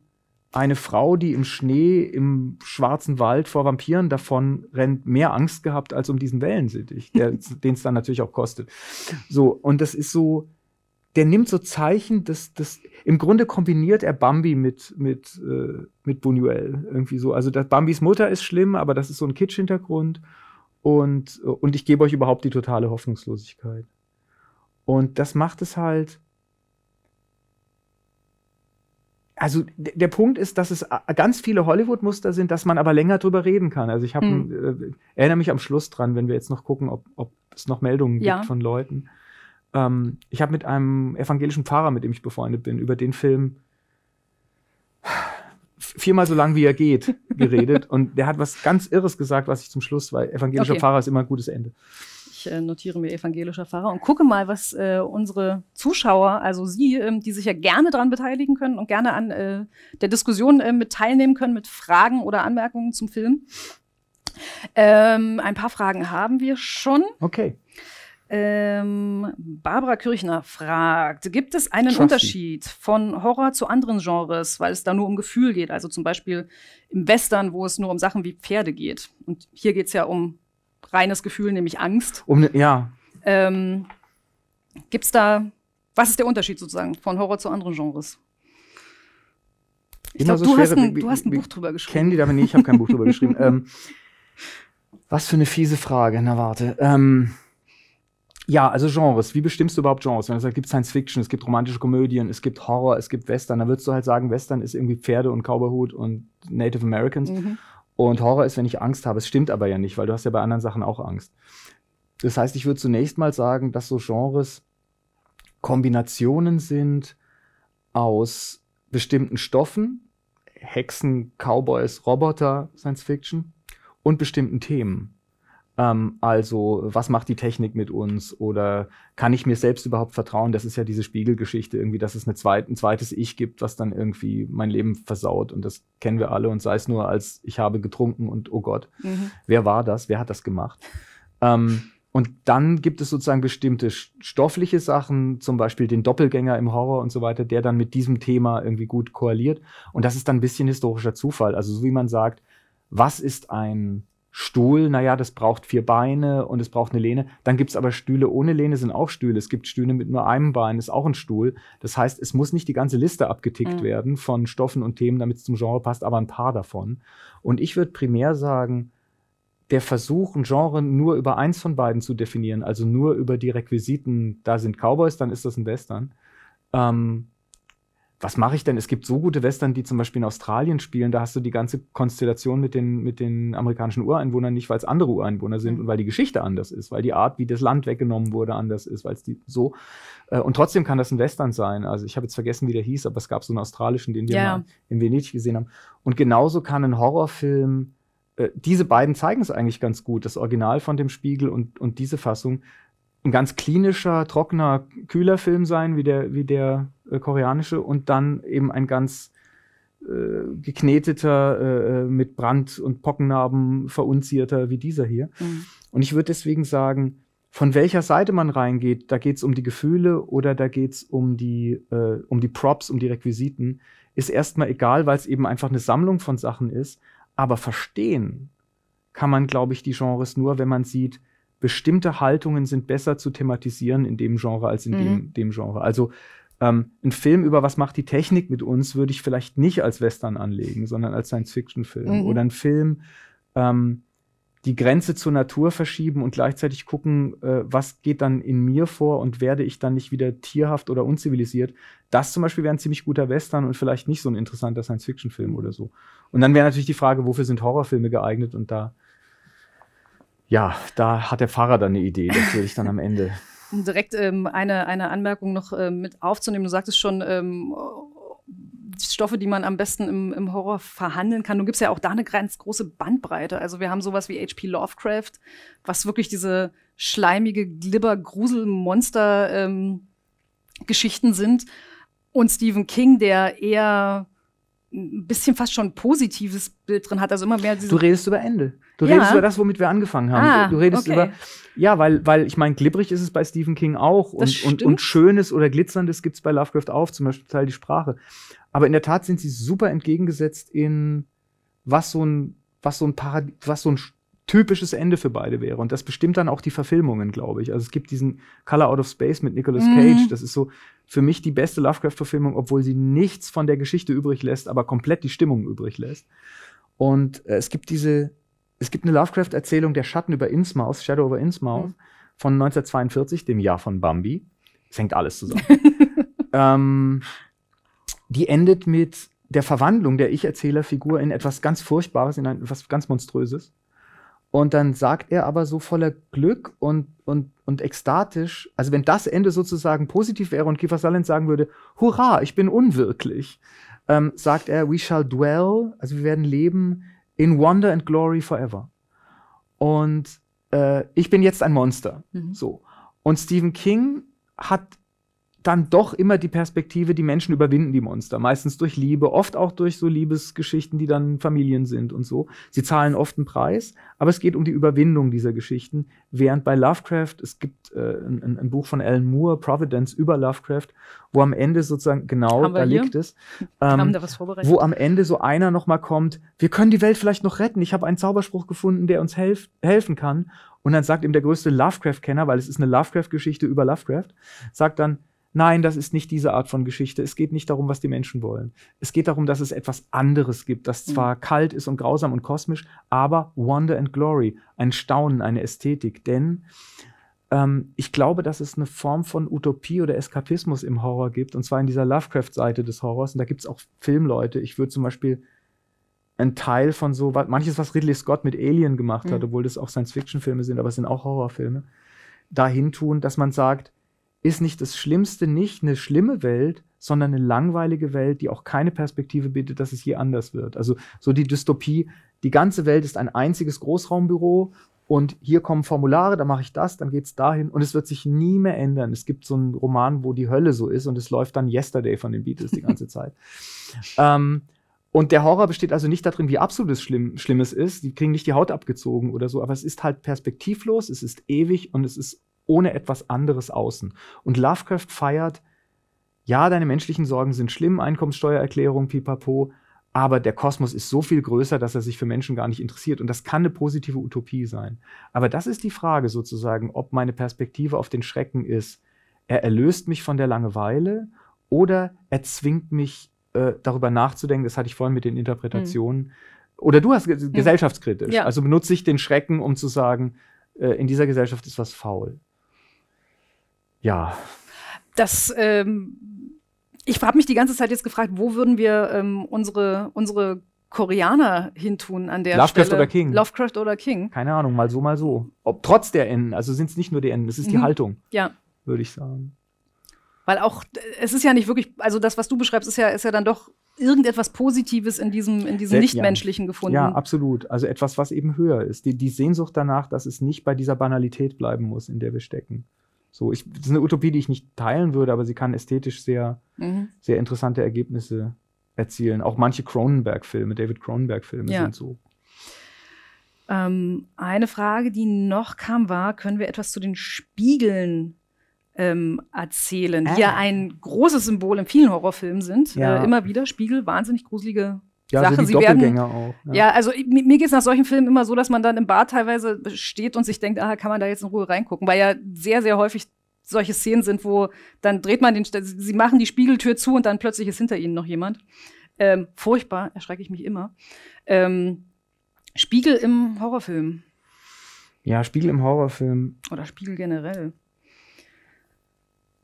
eine Frau, die im Schnee im schwarzen Wald vor Vampiren davon rennt, mehr Angst gehabt als um diesen Wellensittich, den es dann natürlich auch kostet. So, und das ist so, der nimmt so Zeichen, dass das im Grunde kombiniert er Bambi mit mit äh, mit Buñuel irgendwie so. Also das Bambis Mutter ist schlimm, aber das ist so ein Kitsch-Hintergrund und und ich gebe euch überhaupt die totale Hoffnungslosigkeit. Und das macht es halt also der Punkt ist, dass es ganz viele Hollywood-Muster sind, dass man aber länger drüber reden kann. Also ich habe, mhm. äh, erinnere mich am Schluss dran, wenn wir jetzt noch gucken, ob, ob es noch Meldungen ja. gibt von Leuten. Ähm, ich habe mit einem evangelischen Pfarrer, mit dem ich befreundet bin, über den Film viermal so lang, wie er geht, geredet. Und der hat was ganz Irres gesagt, was ich zum Schluss, weil evangelischer okay. Pfarrer ist immer ein gutes Ende ich äh, notiere mir evangelischer Pfarrer und gucke mal, was äh, unsere Zuschauer, also Sie, ähm, die sich ja gerne daran beteiligen können und gerne an äh, der Diskussion äh, mit teilnehmen können, mit Fragen oder Anmerkungen zum Film. Ähm, ein paar Fragen haben wir schon. Okay. Ähm, Barbara Kirchner fragt, gibt es einen Schaffi. Unterschied von Horror zu anderen Genres, weil es da nur um Gefühl geht? Also zum Beispiel im Western, wo es nur um Sachen wie Pferde geht. Und hier geht es ja um reines Gefühl, nämlich Angst. Um, ja. Ähm, es da, was ist der Unterschied sozusagen von Horror zu anderen Genres? Ich glaube, so du, hast ein, du hast ein Buch drüber geschrieben. Kennen die aber nicht? ich habe kein Buch drüber geschrieben. Ähm, was für eine fiese Frage, na warte. Ähm, ja, also Genres. Wie bestimmst du überhaupt Genres? Wenn du sagst, es gibt Science Fiction, es gibt romantische Komödien, es gibt Horror, es gibt Western, dann würdest du halt sagen, Western ist irgendwie Pferde und Cowboyhut und Native Americans. Mhm. Und Horror ist, wenn ich Angst habe. Es stimmt aber ja nicht, weil du hast ja bei anderen Sachen auch Angst. Das heißt, ich würde zunächst mal sagen, dass so Genres Kombinationen sind aus bestimmten Stoffen, Hexen, Cowboys, Roboter, Science Fiction und bestimmten Themen. Ähm, also, was macht die Technik mit uns? Oder kann ich mir selbst überhaupt vertrauen? Das ist ja diese Spiegelgeschichte irgendwie, dass es eine zweit, ein zweites Ich gibt, was dann irgendwie mein Leben versaut. Und das kennen wir alle. Und sei es nur als ich habe getrunken und oh Gott, mhm. wer war das? Wer hat das gemacht? Ähm, und dann gibt es sozusagen bestimmte stoffliche Sachen, zum Beispiel den Doppelgänger im Horror und so weiter, der dann mit diesem Thema irgendwie gut koaliert. Und das ist dann ein bisschen historischer Zufall. Also so wie man sagt, was ist ein Stuhl, naja, das braucht vier Beine und es braucht eine Lehne. Dann gibt es aber Stühle ohne Lehne, sind auch Stühle. Es gibt Stühle mit nur einem Bein, ist auch ein Stuhl. Das heißt, es muss nicht die ganze Liste abgetickt mhm. werden von Stoffen und Themen, damit es zum Genre passt, aber ein paar davon. Und ich würde primär sagen, der Versuch, ein Genre nur über eins von beiden zu definieren, also nur über die Requisiten, da sind Cowboys, dann ist das ein Western, ähm, was mache ich denn? Es gibt so gute Western, die zum Beispiel in Australien spielen, da hast du die ganze Konstellation mit den, mit den amerikanischen Ureinwohnern nicht, weil es andere Ureinwohner sind mhm. und weil die Geschichte anders ist, weil die Art, wie das Land weggenommen wurde, anders ist, weil es die so. Äh, und trotzdem kann das ein Western sein. Also ich habe jetzt vergessen, wie der hieß, aber es gab so einen australischen, den wir yeah. mal in Venedig gesehen haben. Und genauso kann ein Horrorfilm, äh, diese beiden zeigen es eigentlich ganz gut, das Original von dem Spiegel und, und diese Fassung ein ganz klinischer, trockener, kühler Film sein, wie der, wie der äh, koreanische, und dann eben ein ganz äh, gekneteter, äh, äh mit Brand und Pockennarben verunzierter wie dieser hier. Mhm. Und ich würde deswegen sagen, von welcher Seite man reingeht, da geht es um die Gefühle oder da geht es um, die, äh, um die Props, um die Requisiten, ist erstmal egal, weil es eben einfach eine Sammlung von Sachen ist. Aber verstehen kann man, glaube ich, die Genres nur, wenn man sieht, bestimmte Haltungen sind besser zu thematisieren in dem Genre als in mhm. dem, dem, Genre. Also ähm, ein Film über was macht die Technik mit uns, würde ich vielleicht nicht als Western anlegen, sondern als Science-Fiction-Film. Mhm. Oder ein Film, ähm, die Grenze zur Natur verschieben und gleichzeitig gucken, äh, was geht dann in mir vor und werde ich dann nicht wieder tierhaft oder unzivilisiert. Das zum Beispiel wäre ein ziemlich guter Western und vielleicht nicht so ein interessanter Science-Fiction-Film mhm. oder so. Und dann wäre natürlich die Frage, wofür sind Horrorfilme geeignet und da ja, da hat der Fahrer dann eine Idee, natürlich dann am Ende. Direkt ähm, eine, eine Anmerkung noch ähm, mit aufzunehmen. Du sagtest schon, ähm, Stoffe, die man am besten im, im Horror verhandeln kann. Nun gibt es ja auch da eine ganz große Bandbreite. Also wir haben sowas wie H.P. Lovecraft, was wirklich diese schleimige Glibber-Grusel-Monster-Geschichten ähm, sind. Und Stephen King, der eher ein bisschen fast schon ein positives Bild drin hat. Also immer mehr Du redest über Ende. Du ja. redest über das, womit wir angefangen haben. Ah, du redest okay. über. Ja, weil, weil ich meine, glibberig ist es bei Stephen King auch. Und, und, und, Schönes oder Glitzerndes gibt es bei Lovecraft auch, zum Beispiel Teil die Sprache. Aber in der Tat sind sie super entgegengesetzt in was so ein, was so ein Paradies, was so ein typisches Ende für beide wäre. Und das bestimmt dann auch die Verfilmungen, glaube ich. Also es gibt diesen Color Out of Space mit Nicolas mhm. Cage. Das ist so für mich die beste Lovecraft-Verfilmung, obwohl sie nichts von der Geschichte übrig lässt, aber komplett die Stimmung übrig lässt. Und äh, es gibt diese, es gibt eine Lovecraft-Erzählung Der Schatten über Innsmouth, Shadow over Innsmouth, mhm. von 1942, dem Jahr von Bambi. Es hängt alles zusammen. ähm, die endet mit der Verwandlung der Ich-Erzähler-Figur in etwas ganz Furchtbares, in etwas ganz Monströses. Und dann sagt er aber so voller Glück und, und, und ekstatisch, also wenn das Ende sozusagen positiv wäre und Kiefer Sutherland sagen würde, hurra, ich bin unwirklich, ähm, sagt er, we shall dwell, also wir werden leben in wonder and glory forever. Und äh, ich bin jetzt ein Monster. Mhm. So. Und Stephen King hat dann doch immer die Perspektive, die Menschen überwinden die Monster. Meistens durch Liebe, oft auch durch so Liebesgeschichten, die dann Familien sind und so. Sie zahlen oft einen Preis, aber es geht um die Überwindung dieser Geschichten. Während bei Lovecraft, es gibt äh, ein, ein, Buch von Alan Moore, Providence über Lovecraft, wo am Ende sozusagen, genau, da hier? liegt es, ähm, wo am Ende so einer nochmal kommt, wir können die Welt vielleicht noch retten. Ich habe einen Zauberspruch gefunden, der uns helf helfen kann. Und dann sagt ihm der größte Lovecraft-Kenner, weil es ist eine Lovecraft-Geschichte über Lovecraft, sagt dann, Nein, das ist nicht diese Art von Geschichte. Es geht nicht darum, was die Menschen wollen. Es geht darum, dass es etwas anderes gibt, das mhm. zwar mhm. kalt ist und grausam und kosmisch, aber Wonder and Glory, ein Staunen, eine Ästhetik. Denn ähm, ich glaube, dass es eine Form von Utopie oder Eskapismus im Horror gibt, und zwar in dieser Lovecraft-Seite des Horrors. Und da gibt es auch Filmleute. Ich würde zum Beispiel ein Teil von so, manches, was Ridley Scott mit Alien gemacht mhm. hat, obwohl das auch Science-Fiction-Filme sind, aber es sind auch Horrorfilme, dahin tun, dass man sagt, ist nicht das Schlimmste nicht eine schlimme Welt, sondern eine langweilige Welt, die auch keine Perspektive bietet, dass es je anders wird. Also so die Dystopie, die ganze Welt ist ein einziges Großraumbüro und hier kommen Formulare, da mache ich das, dann geht es dahin und es wird sich nie mehr ändern. Es gibt so einen Roman, wo die Hölle so ist und es läuft dann Yesterday von den Beatles die ganze Zeit. ähm, und der Horror besteht also nicht darin, wie absolutes Schlimm Schlimmes ist. Die kriegen nicht die Haut abgezogen oder so, aber es ist halt perspektivlos, es ist ewig und es ist ohne etwas anderes außen. Und Lovecraft feiert, ja, deine menschlichen Sorgen sind schlimm, Einkommenssteuererklärung, pipapo, aber der Kosmos ist so viel größer, dass er sich für Menschen gar nicht interessiert. Und das kann eine positive Utopie sein. Aber das ist die Frage sozusagen, ob meine Perspektive auf den Schrecken ist, er erlöst mich von der Langeweile oder er zwingt mich, äh, darüber nachzudenken. Das hatte ich vorhin mit den Interpretationen. Mhm. Oder du hast ge mhm. gesellschaftskritisch. Ja. Also benutze ich den Schrecken, um zu sagen, äh, in dieser Gesellschaft ist was faul ja. Das, ähm, ich habe mich die ganze Zeit jetzt gefragt, wo würden wir ähm, unsere, unsere Koreaner hintun an der Lovecraft Stelle. oder King. Lovecraft oder King. Keine Ahnung, mal so, mal so. Ob, trotz der Enden, also sind es nicht nur die Enden, es ist mhm. die Haltung. Ja. Würde ich sagen. Weil auch, es ist ja nicht wirklich, also das, was du beschreibst, ist ja, ist ja dann doch irgendetwas Positives in diesem, in diesem äh, Nichtmenschlichen ja. gefunden. Ja, absolut. Also etwas, was eben höher ist. Die, die Sehnsucht danach, dass es nicht bei dieser Banalität bleiben muss, in der wir stecken. So, ich, das ist eine Utopie, die ich nicht teilen würde, aber sie kann ästhetisch sehr, mhm. sehr interessante Ergebnisse erzielen. Auch manche Cronenberg-Filme, David Cronenberg-Filme ja. sind so. Ähm, eine Frage, die noch kam, war: Können wir etwas zu den Spiegeln ähm, erzählen, äh. die ja ah. ein großes Symbol in vielen Horrorfilmen sind? Ja. Äh, immer wieder Spiegel, wahnsinnig gruselige ja, Sachen. Also die sie werden, auch. Ja, ja also mir, mir geht es nach solchen Filmen immer so, dass man dann im Bar teilweise steht und sich denkt, ah, kann man da jetzt in Ruhe reingucken, weil ja sehr, sehr häufig solche Szenen sind, wo dann dreht man den, sie machen die Spiegeltür zu und dann plötzlich ist hinter ihnen noch jemand. Ähm, furchtbar, erschrecke ich mich immer. Ähm, Spiegel im Horrorfilm. Ja, Spiegel im Horrorfilm. Oder Spiegel generell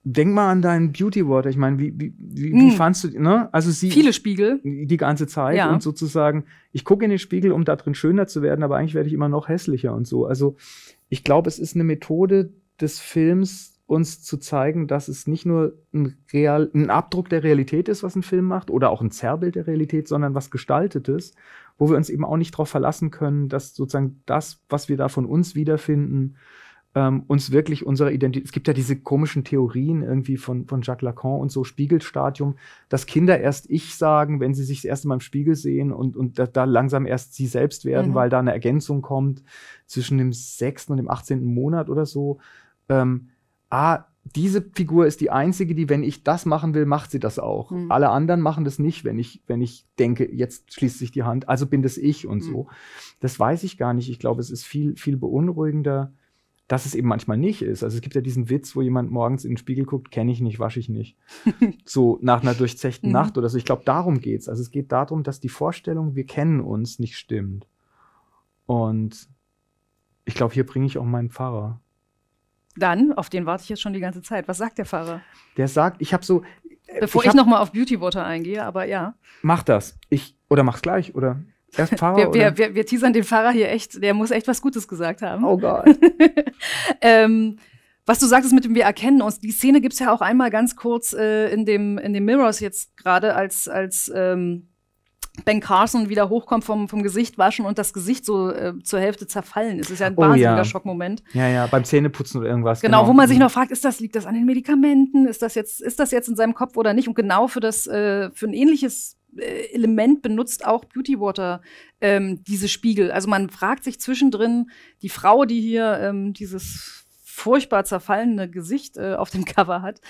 denk mal an deinen Beauty Water. Ich meine, wie, wie, wie, wie hm. fandst du, ne? Also sie. Viele Spiegel. Die ganze Zeit ja. und sozusagen, ich gucke in den Spiegel, um da drin schöner zu werden, aber eigentlich werde ich immer noch hässlicher und so. Also ich glaube, es ist eine Methode des Films, uns zu zeigen, dass es nicht nur ein, Real, ein Abdruck der Realität ist, was ein Film macht, oder auch ein Zerrbild der Realität, sondern was Gestaltetes, wo wir uns eben auch nicht darauf verlassen können, dass sozusagen das, was wir da von uns wiederfinden, ähm, uns wirklich unsere Identität, es gibt ja diese komischen Theorien irgendwie von, von Jacques Lacan und so, Spiegelstadium, dass Kinder erst ich sagen, wenn sie sich das erste Mal im Spiegel sehen und, und da, da langsam erst sie selbst werden, mhm. weil da eine Ergänzung kommt zwischen dem sechsten und dem 18. Monat oder so. Ähm, ah, diese Figur ist die einzige, die, wenn ich das machen will, macht sie das auch. Mhm. Alle anderen machen das nicht, wenn ich, wenn ich denke, jetzt schließt sich die Hand, also bin das ich und mhm. so. Das weiß ich gar nicht. Ich glaube, es ist viel, viel beunruhigender dass es eben manchmal nicht ist. Also es gibt ja diesen Witz, wo jemand morgens in den Spiegel guckt, kenne ich nicht, wasche ich nicht. so nach einer durchzechten mhm. Nacht oder so. Ich glaube, darum geht es. Also es geht darum, dass die Vorstellung, wir kennen uns, nicht stimmt. Und ich glaube, hier bringe ich auch meinen Pfarrer. Dann, auf den warte ich jetzt schon die ganze Zeit. Was sagt der Pfarrer? Der sagt, ich habe so. Äh, Bevor ich, ich nochmal auf Beauty Water eingehe, aber ja. Mach das. Ich, oder mach's gleich, oder Erst Fahrer, wir, wir, wir, wir, teasern den Fahrer hier echt, der muss echt was Gutes gesagt haben. Oh Gott. ähm, was du sagtest mit dem Wir erkennen uns, die Szene gibt es ja auch einmal ganz kurz äh, in, dem, in dem Mirrors jetzt gerade, als, als ähm, Ben Carson wieder hochkommt vom, vom Gesicht waschen und das Gesicht so äh, zur Hälfte zerfallen ist. Ist ja ein oh, wahnsinniger ja. Schockmoment. Ja, ja, beim Zähneputzen oder irgendwas. Genau, genau, wo man sich noch fragt, ist das, liegt das an den Medikamenten? Ist das jetzt, ist das jetzt in seinem Kopf oder nicht? Und genau für das, äh, für ein ähnliches äh, Element benutzt auch Beauty Water ähm, diese Spiegel. Also man fragt sich zwischendrin, die Frau, die hier ähm, dieses furchtbar zerfallene Gesicht äh, auf dem Cover hat,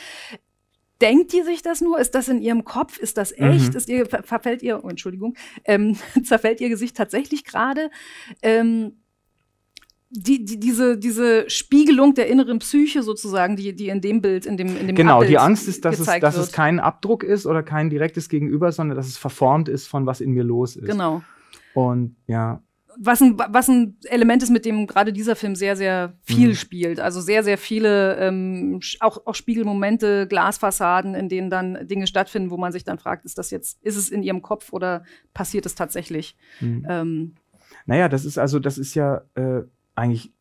denkt die sich das nur? Ist das in ihrem Kopf? Ist das mhm. echt? Mhm. Ist ihr, verfällt ihr, oh, Entschuldigung, ähm, zerfällt ihr Gesicht tatsächlich gerade? Ähm, die, die, diese, diese Spiegelung der inneren Psyche sozusagen, die, die in dem Bild, in dem, in dem Genau, Abbild die Angst ist, dass, es, dass es kein Abdruck ist oder kein direktes Gegenüber, sondern dass es verformt ist von was in mir los ist. Genau. Und ja. Was ein, was ein Element ist, mit dem gerade dieser Film sehr, sehr viel mhm. spielt. Also sehr, sehr viele ähm, auch, auch Spiegelmomente, Glasfassaden, in denen dann Dinge stattfinden, wo man sich dann fragt, ist das jetzt, ist es in ihrem Kopf oder passiert es tatsächlich? Mhm. Ähm, naja, das ist also, das ist ja. Äh, eigentlich,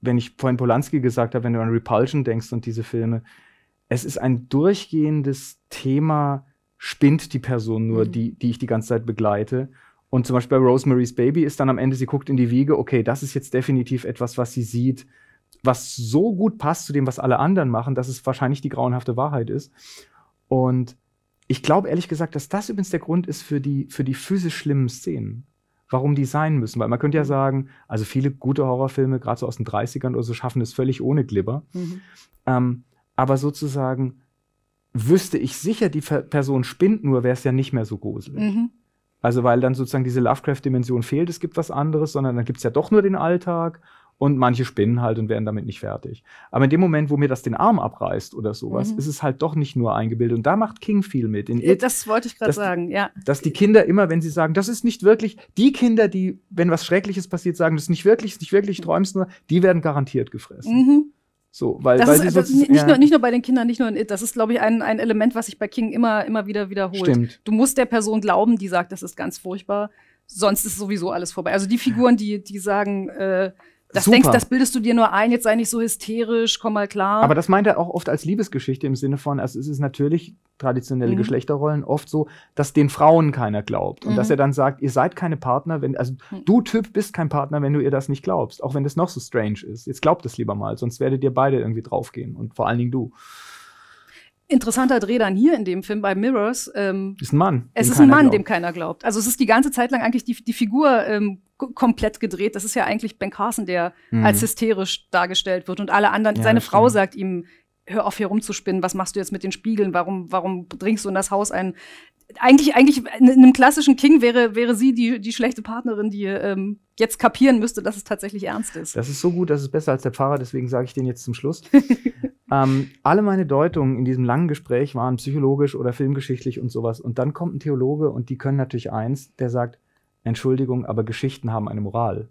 wenn ich vorhin Polanski gesagt habe, wenn du an Repulsion denkst und diese Filme, es ist ein durchgehendes Thema, spinnt die Person nur, mhm. die, die ich die ganze Zeit begleite. Und zum Beispiel bei Rosemary's Baby ist dann am Ende, sie guckt in die Wiege, okay, das ist jetzt definitiv etwas, was sie sieht, was so gut passt zu dem, was alle anderen machen, dass es wahrscheinlich die grauenhafte Wahrheit ist. Und ich glaube ehrlich gesagt, dass das übrigens der Grund ist für die, für die physisch schlimmen Szenen warum die sein müssen. Weil man könnte ja mhm. sagen, also viele gute Horrorfilme, gerade so aus den 30ern oder so, schaffen es völlig ohne Glibber. Mhm. Ähm, aber sozusagen wüsste ich sicher, die Person spinnt nur, wäre es ja nicht mehr so gruselig. Mhm. Also weil dann sozusagen diese Lovecraft-Dimension fehlt, es gibt was anderes, sondern dann gibt es ja doch nur den Alltag und manche spinnen halt und werden damit nicht fertig. Aber in dem Moment, wo mir das den Arm abreißt oder sowas, mhm. ist es halt doch nicht nur eingebildet. Und da macht King viel mit. In It, das wollte ich gerade sagen, ja. Dass die Kinder immer, wenn sie sagen, das ist nicht wirklich, die Kinder, die, wenn was Schreckliches passiert, sagen, das ist nicht wirklich, ist nicht wirklich, träumst nur, die werden garantiert gefressen. Mhm. So, weil, das weil ist, das also nicht, nur, nicht nur bei den Kindern, nicht nur in It. Das ist, glaube ich, ein, ein Element, was sich bei King immer, immer wieder wiederholt. Stimmt. Du musst der Person glauben, die sagt, das ist ganz furchtbar. Sonst ist sowieso alles vorbei. Also die Figuren, die, die sagen, äh, das Super. denkst, das bildest du dir nur ein, jetzt sei nicht so hysterisch, komm mal klar. Aber das meint er auch oft als Liebesgeschichte im Sinne von, also es ist natürlich traditionelle mhm. Geschlechterrollen oft so, dass den Frauen keiner glaubt und mhm. dass er dann sagt, ihr seid keine Partner, wenn also mhm. du Typ bist kein Partner, wenn du ihr das nicht glaubst, auch wenn das noch so strange ist. Jetzt glaubt es lieber mal, sonst werdet ihr beide irgendwie draufgehen und vor allen Dingen du. Interessanter Dreh dann hier in dem Film bei Mirrors. Ähm, ist ein Mann. Es ist ein Mann, glaubt. dem keiner glaubt. Also es ist die ganze Zeit lang eigentlich die, die Figur ähm, komplett gedreht. Das ist ja eigentlich Ben Carson, der mhm. als hysterisch dargestellt wird und alle anderen. Ja, seine Frau sagt ihm, hör auf hier rumzuspinnen, was machst du jetzt mit den Spiegeln, warum, warum dringst du in das Haus ein? Eigentlich, eigentlich in einem klassischen King wäre, wäre sie die, die schlechte Partnerin, die ähm, jetzt kapieren müsste, dass es tatsächlich ernst ist. Das ist so gut, das ist besser als der Pfarrer, deswegen sage ich den jetzt zum Schluss. ähm, alle meine Deutungen in diesem langen Gespräch waren psychologisch oder filmgeschichtlich und sowas. Und dann kommt ein Theologe und die können natürlich eins, der sagt, Entschuldigung, aber Geschichten haben eine Moral.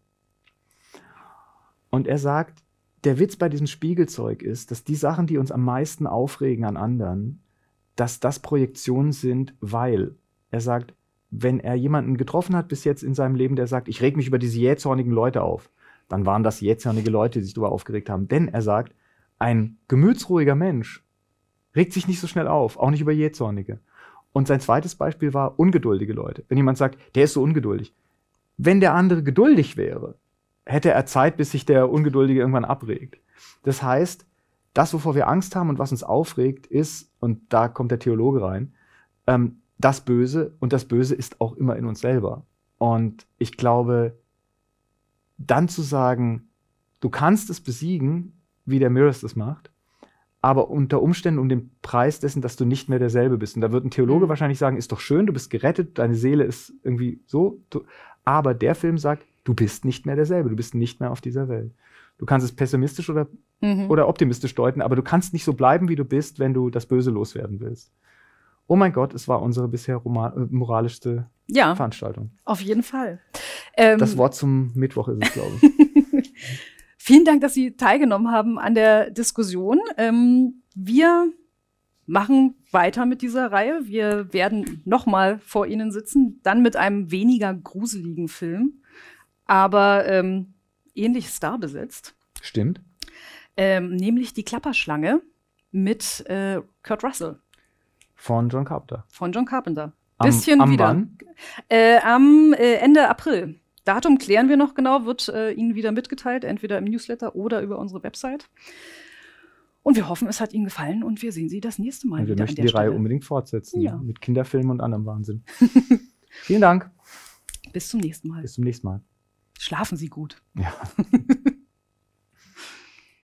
Und er sagt, der Witz bei diesem Spiegelzeug ist, dass die Sachen, die uns am meisten aufregen an anderen, dass das Projektionen sind, weil er sagt, wenn er jemanden getroffen hat bis jetzt in seinem Leben, der sagt, ich reg mich über diese jähzornigen Leute auf, dann waren das jähzornige Leute, die sich darüber aufgeregt haben. Denn er sagt, ein gemütsruhiger Mensch regt sich nicht so schnell auf, auch nicht über jähzornige. Und sein zweites Beispiel war ungeduldige Leute. Wenn jemand sagt, der ist so ungeduldig. Wenn der andere geduldig wäre, hätte er Zeit, bis sich der Ungeduldige irgendwann abregt. Das heißt, das, wovor wir Angst haben und was uns aufregt, ist, und da kommt der Theologe rein, ähm, das Böse und das Böse ist auch immer in uns selber. Und ich glaube, dann zu sagen, du kannst es besiegen, wie der Mirrors das macht, aber unter Umständen um den Preis dessen, dass du nicht mehr derselbe bist. Und da wird ein Theologe mhm. wahrscheinlich sagen, ist doch schön, du bist gerettet, deine Seele ist irgendwie so. Du, aber der Film sagt, du bist nicht mehr derselbe, du bist nicht mehr auf dieser Welt. Du kannst es pessimistisch oder, mhm. oder optimistisch deuten, aber du kannst nicht so bleiben, wie du bist, wenn du das Böse loswerden willst. Oh mein Gott, es war unsere bisher äh, moralischste ja, Veranstaltung. Auf jeden Fall. Ähm, das Wort zum Mittwoch ist es, glaube ich. Vielen Dank, dass Sie teilgenommen haben an der Diskussion. Ähm, wir machen weiter mit dieser Reihe. Wir werden nochmal vor Ihnen sitzen, dann mit einem weniger gruseligen Film, aber ähm, ähnlich starbesetzt. Stimmt. Ähm, nämlich die Klapperschlange mit äh, Kurt Russell. Von John Carpenter. Von John Carpenter. Am, Bisschen am wieder. Wann? Äh, am äh, Ende April. Datum klären wir noch genau, wird äh, Ihnen wieder mitgeteilt, entweder im Newsletter oder über unsere Website. Und wir hoffen, es hat Ihnen gefallen und wir sehen Sie das nächste Mal. Und wir wieder möchten die Stelle. Reihe unbedingt fortsetzen ja. mit Kinderfilmen und anderem Wahnsinn. Vielen Dank. Bis zum nächsten Mal. Bis zum nächsten Mal. Schlafen Sie gut. Ja.